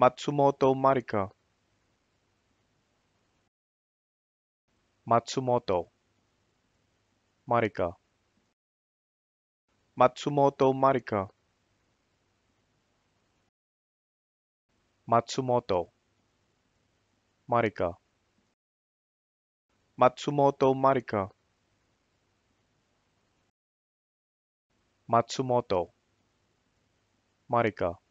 Matsumoto Marika Matsumoto Marika Matsumoto Marika Matsumoto Marika Matsumoto Marika Matsumoto Marika